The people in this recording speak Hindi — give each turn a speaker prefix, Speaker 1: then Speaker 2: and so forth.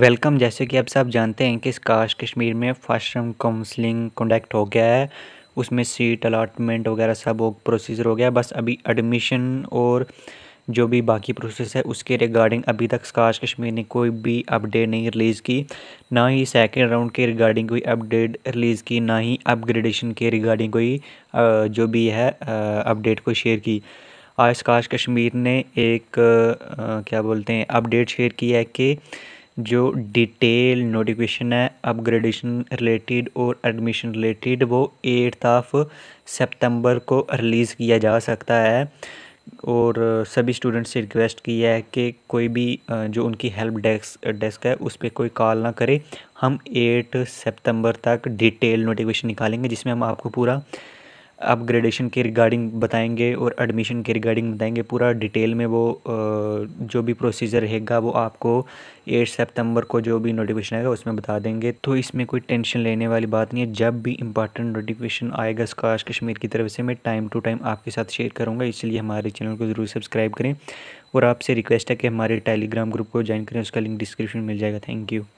Speaker 1: वेलकम जैसे कि आप सब जानते हैं कि इस काश कश्मीर में फर्स्ट टर्म काउंसलिंग कंडक्ट हो गया है उसमें सीट अलाटमेंट वगैरह सब वो प्रोसीजर हो गया बस अभी एडमिशन और जो भी बाकी प्रोसेस है उसके रिगार्डिंग अभी तक स्काश कश्मीर ने कोई भी अपडेट नहीं रिलीज़ की ना ही सेकंड राउंड के रिगार्डिंग कोई अपडेट रिलीज़ की ना ही अपग्रेडेशन के रिगार्डिंग कोई जो भी है अपडेट को शेयर की आज स्काश कश्मीर ने एक क्या बोलते हैं अपडेट शेयर की है कि जो डिटेल नोटिफिकेशन है अपग्रेडेशन रिलेटेड और एडमिशन रिलेटेड वो एट्थ ऑफ सितंबर को रिलीज़ किया जा सकता है और सभी स्टूडेंट्स से रिक्वेस्ट की है कि कोई भी जो उनकी हेल्प डेस्क डेस्क है उस पर कोई कॉल ना करे हम एट सितंबर तक डिटेल नोटिफिकेशन निकालेंगे जिसमें हम आपको पूरा अपग्रेडेशन के रिगार्डिंग बताएंगे और एडमिशन के रिगार्डिंग बताएंगे पूरा डिटेल में वो जो भी प्रोसीजर रहेगा वो आपको एट सितंबर को जो भी नोटिफिकेशन आएगा उसमें बता देंगे तो इसमें कोई टेंशन लेने वाली बात नहीं है जब भी इंपॉर्टेंट नोटिफिकेशन आएगा स्काश कश्मीर की तरफ से मैं टाइम टू टाइम आपके साथ शेयर करूँगा इसलिए हमारे चैनल को ज़रूर सब्सक्राइब करें और आपसे रिक्वेस्ट है कि हमारे टेलीग्राम ग्रुप को ज्वाइन करें उसका लिंक डिस्क्रिप्शन मिल जाएगा थैंक यू